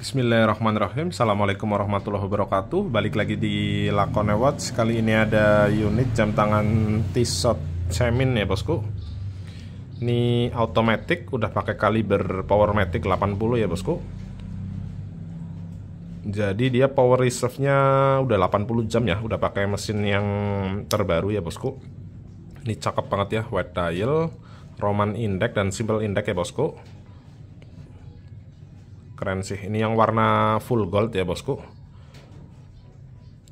Bismillahirrahmanirrahim Assalamualaikum warahmatullahi wabarakatuh Balik lagi di Lakone Watch Kali ini ada unit jam tangan T-Shot Semin ya bosku Ini automatic Udah pakai kaliber Powermatic 80 ya bosku Jadi dia power reserve-nya Udah 80 jam ya Udah pakai mesin yang terbaru ya bosku Ini cakep banget ya White dial Roman index dan simple index ya bosku keren sih ini yang warna full gold ya bosku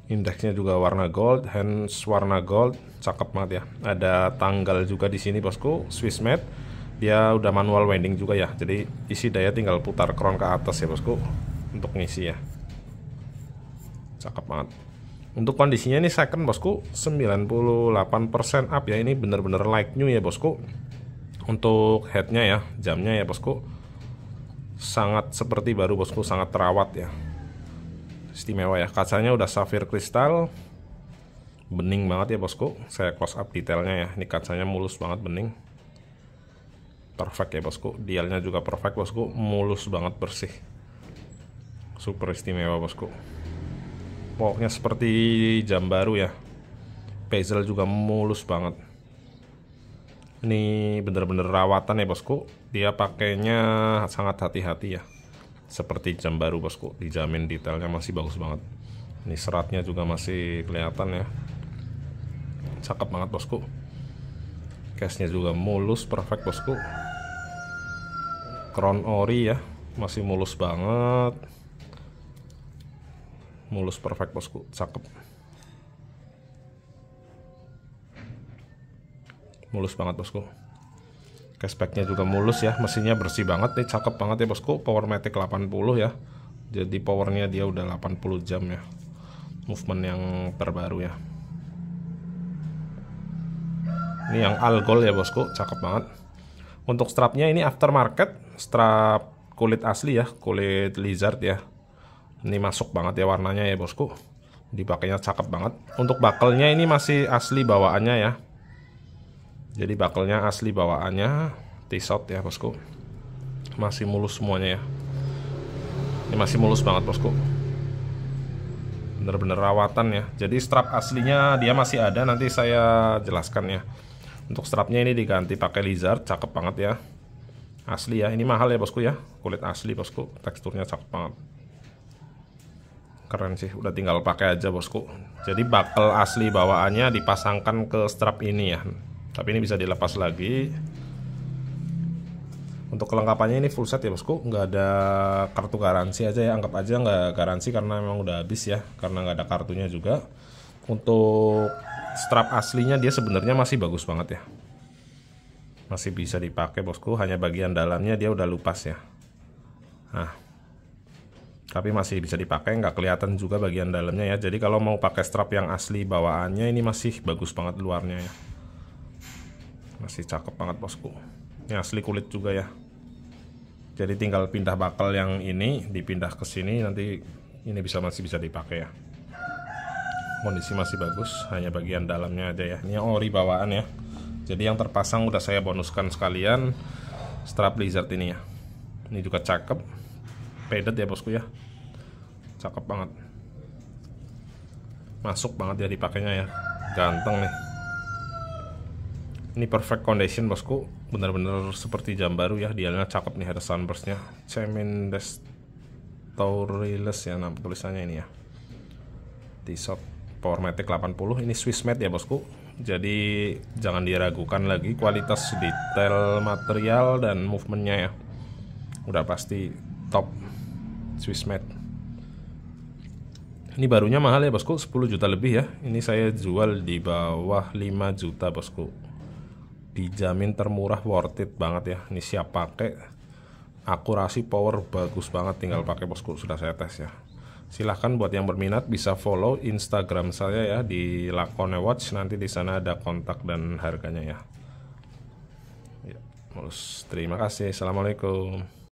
indeksnya juga warna gold hands warna gold cakep banget ya ada tanggal juga di sini bosku Swiss made dia udah manual winding juga ya jadi isi daya tinggal putar crown ke atas ya bosku untuk ngisi ya cakep banget untuk kondisinya ini second bosku 98% up ya ini bener-bener like new ya bosku untuk headnya ya jamnya ya bosku sangat seperti baru bosku sangat terawat ya istimewa ya kacanya udah safir kristal bening banget ya bosku saya close up detailnya ya ini kacanya mulus banget bening perfect ya bosku dialnya juga perfect bosku mulus banget bersih super istimewa bosku pokoknya seperti jam baru ya bezel juga mulus banget ini bener-bener rawatan ya bosku dia pakainya sangat hati-hati ya seperti jam baru bosku dijamin detailnya masih bagus banget ini seratnya juga masih kelihatan ya cakep banget bosku Case-nya juga mulus perfect bosku crown ori ya masih mulus banget mulus perfect bosku cakep mulus banget bosku cashbacknya juga mulus ya mesinnya bersih banget nih cakep banget ya bosku powermatic 80 ya jadi powernya dia udah 80 jam ya movement yang terbaru ya ini yang algol ya bosku cakep banget untuk strapnya ini aftermarket strap kulit asli ya kulit lizard ya ini masuk banget ya warnanya ya bosku dipakainya cakep banget untuk bakalnya ini masih asli bawaannya ya jadi bakalnya asli bawaannya T-shot ya bosku masih mulus semuanya ya ini masih mulus banget bosku bener-bener rawatan ya jadi strap aslinya dia masih ada nanti saya jelaskan ya untuk strapnya ini diganti pakai lizard cakep banget ya asli ya ini mahal ya bosku ya kulit asli bosku teksturnya cakep banget keren sih udah tinggal pakai aja bosku jadi bakal asli bawaannya dipasangkan ke strap ini ya tapi ini bisa dilepas lagi untuk kelengkapannya ini full set ya bosku nggak ada kartu garansi aja ya anggap aja nggak garansi karena memang udah habis ya karena nggak ada kartunya juga untuk strap aslinya dia sebenarnya masih bagus banget ya masih bisa dipakai bosku hanya bagian dalamnya dia udah lupas ya nah tapi masih bisa dipakai nggak kelihatan juga bagian dalamnya ya jadi kalau mau pakai strap yang asli bawaannya ini masih bagus banget luarnya ya masih cakep banget bosku ini asli kulit juga ya jadi tinggal pindah bakal yang ini dipindah ke sini nanti ini bisa masih bisa dipakai ya kondisi masih bagus hanya bagian dalamnya aja ya ini ori bawaan ya jadi yang terpasang udah saya bonuskan sekalian strap lizard ini ya ini juga cakep padded ya bosku ya cakep banget masuk banget ya dipakainya ya ganteng nih ini perfect condition bosku benar-benar seperti jam baru ya dialnya cakep nih ada sunburstnya cemen destourless ya nama tulisannya ini ya t shirt Powermatic 80 ini Swiss made ya bosku jadi jangan diragukan lagi kualitas detail material dan movementnya ya udah pasti top Swiss made ini barunya mahal ya bosku 10 juta lebih ya ini saya jual di bawah 5 juta bosku dijamin termurah worth it banget ya ini siap pakai akurasi power bagus banget tinggal pakai bosku sudah saya tes ya silahkan buat yang berminat bisa follow instagram saya ya di lakone watch nanti di sana ada kontak dan harganya ya, ya terima kasih assalamualaikum